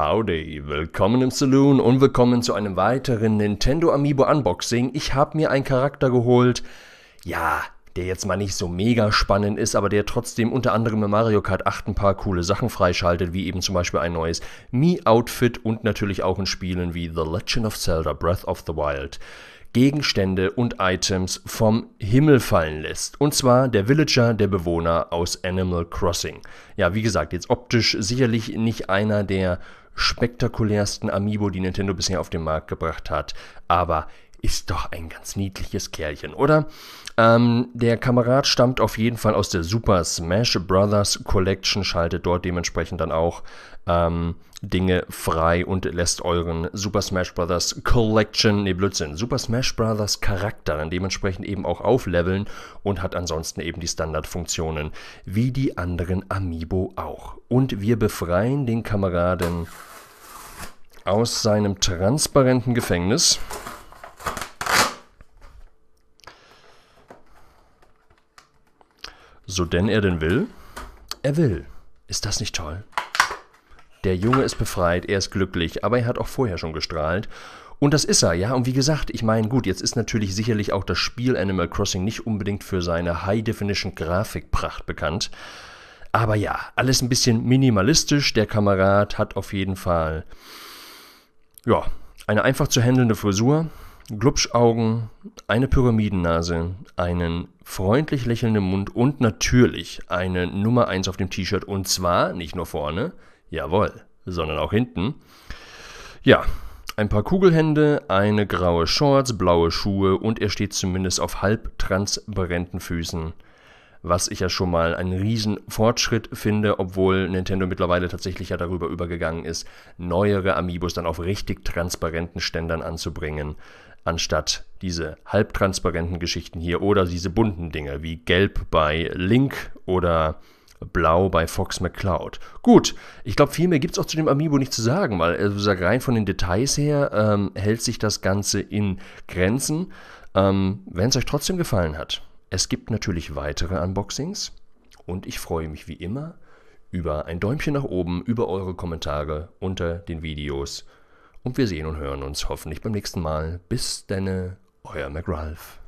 Howdy, willkommen im Saloon und willkommen zu einem weiteren Nintendo Amiibo Unboxing. Ich habe mir einen Charakter geholt, ja, der jetzt mal nicht so mega spannend ist, aber der trotzdem unter anderem in Mario Kart 8 ein paar coole Sachen freischaltet, wie eben zum Beispiel ein neues Mii-Outfit und natürlich auch in Spielen wie The Legend of Zelda Breath of the Wild. Gegenstände und Items vom Himmel fallen lässt. Und zwar der Villager, der Bewohner aus Animal Crossing. Ja, wie gesagt, jetzt optisch sicherlich nicht einer der spektakulärsten Amiibo, die Nintendo bisher auf den Markt gebracht hat. Aber ist doch ein ganz niedliches Kerlchen, oder? Ähm, der Kamerad stammt auf jeden Fall aus der Super Smash Brothers Collection, schaltet dort dementsprechend dann auch ähm, Dinge frei und lässt euren Super Smash Brothers Collection, ne Blödsinn, Super Smash Brothers Charakter dann dementsprechend eben auch aufleveln und hat ansonsten eben die Standardfunktionen, wie die anderen Amiibo auch. Und wir befreien den Kameraden aus seinem transparenten Gefängnis. So denn er denn will? Er will. Ist das nicht toll? Der Junge ist befreit, er ist glücklich, aber er hat auch vorher schon gestrahlt. Und das ist er, ja. Und wie gesagt, ich meine, gut, jetzt ist natürlich sicherlich auch das Spiel Animal Crossing nicht unbedingt für seine High-Definition-Grafikpracht bekannt. Aber ja, alles ein bisschen minimalistisch. Der Kamerad hat auf jeden Fall, ja, eine einfach zu händelnde Frisur, Glubschaugen, eine Pyramidennase, einen freundlich lächelndem Mund und natürlich eine Nummer 1 auf dem T-Shirt und zwar nicht nur vorne, jawohl, sondern auch hinten. Ja, ein paar Kugelhände, eine graue Shorts, blaue Schuhe und er steht zumindest auf halbtransparenten Füßen was ich ja schon mal einen riesen Fortschritt finde, obwohl Nintendo mittlerweile tatsächlich ja darüber übergegangen ist, neuere Amiibos dann auf richtig transparenten Ständern anzubringen anstatt diese halbtransparenten Geschichten hier oder diese bunten Dinge wie gelb bei Link oder blau bei Fox McCloud. Gut, ich glaube, viel mehr gibt es auch zu dem Amiibo nicht zu sagen, weil also rein von den Details her ähm, hält sich das Ganze in Grenzen. Ähm, Wenn es euch trotzdem gefallen hat, es gibt natürlich weitere Unboxings und ich freue mich wie immer über ein Däumchen nach oben, über eure Kommentare unter den Videos und wir sehen und hören uns hoffentlich beim nächsten Mal. Bis denne, euer McRalph.